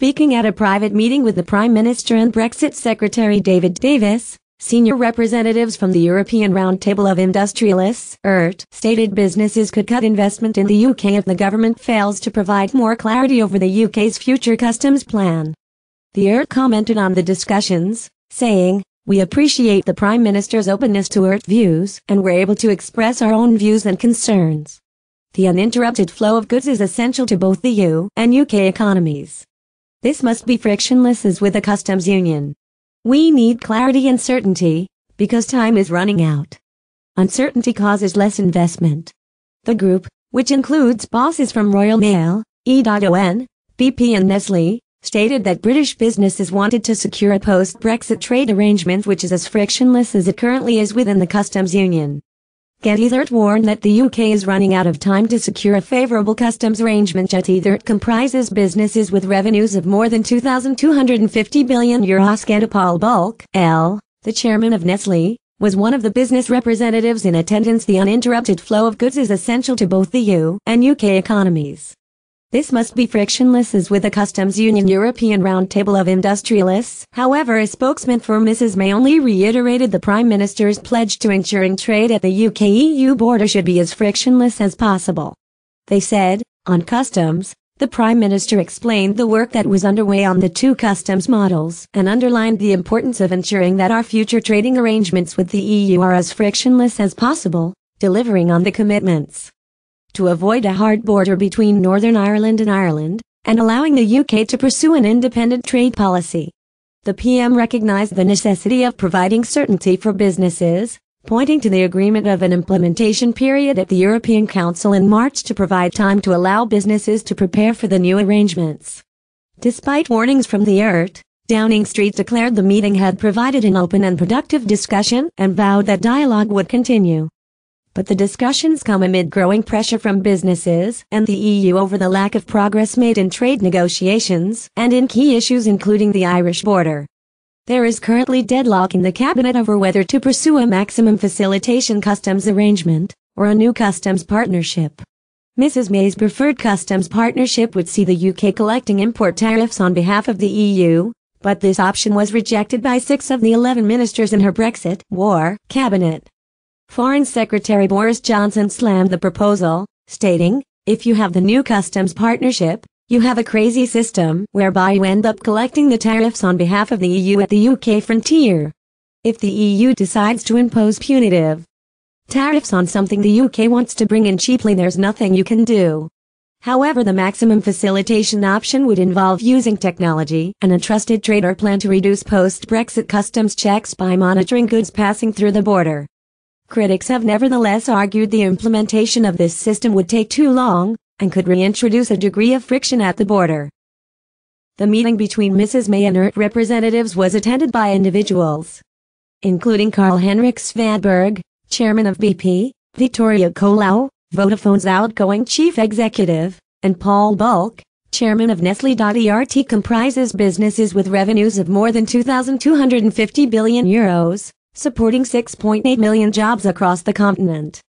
Speaking at a private meeting with the Prime Minister and Brexit Secretary David Davis, senior representatives from the European Roundtable of Industrialists, ERT, stated businesses could cut investment in the UK if the government fails to provide more clarity over the UK's future customs plan. The ERT commented on the discussions, saying, we appreciate the Prime Minister's openness to ERT views and we're able to express our own views and concerns. The uninterrupted flow of goods is essential to both the EU and UK economies. This must be frictionless as with a customs union. We need clarity and certainty, because time is running out. Uncertainty causes less investment. The group, which includes bosses from Royal Mail, E.ON, BP and Nestle, stated that British businesses wanted to secure a post-Brexit trade arrangement which is as frictionless as it currently is within the customs union. Geithert warned that the UK is running out of time to secure a favourable customs arrangement yet either comprises businesses with revenues of more than 2,250 billion euros and Paul Bulk, L, the chairman of Nestle, was one of the business representatives in attendance the uninterrupted flow of goods is essential to both the EU and UK economies. This must be frictionless as with a customs union European roundtable of industrialists. However, a spokesman for Mrs. May only reiterated the Prime Minister's pledge to ensuring trade at the UK-EU border should be as frictionless as possible. They said, on customs, the Prime Minister explained the work that was underway on the two customs models and underlined the importance of ensuring that our future trading arrangements with the EU are as frictionless as possible, delivering on the commitments to avoid a hard border between Northern Ireland and Ireland, and allowing the UK to pursue an independent trade policy. The PM recognized the necessity of providing certainty for businesses, pointing to the agreement of an implementation period at the European Council in March to provide time to allow businesses to prepare for the new arrangements. Despite warnings from the ERT, Downing Street declared the meeting had provided an open and productive discussion and vowed that dialogue would continue but the discussions come amid growing pressure from businesses and the EU over the lack of progress made in trade negotiations and in key issues including the Irish border. There is currently deadlock in the cabinet over whether to pursue a maximum facilitation customs arrangement or a new customs partnership. Mrs May's preferred customs partnership would see the UK collecting import tariffs on behalf of the EU, but this option was rejected by six of the 11 ministers in her Brexit war cabinet. Foreign Secretary Boris Johnson slammed the proposal, stating, if you have the new customs partnership, you have a crazy system whereby you end up collecting the tariffs on behalf of the EU at the UK frontier. If the EU decides to impose punitive tariffs on something the UK wants to bring in cheaply there's nothing you can do. However the maximum facilitation option would involve using technology and a trusted trader plan to reduce post-Brexit customs checks by monitoring goods passing through the border. Critics have nevertheless argued the implementation of this system would take too long, and could reintroduce a degree of friction at the border. The meeting between Mrs. May and her representatives was attended by individuals, including Carl-Henrik Svanberg, chairman of BP, Victoria Colau, Vodafone's outgoing chief executive, and Paul Bulk, chairman of ERT comprises businesses with revenues of more than 2,250 billion euros, supporting 6.8 million jobs across the continent.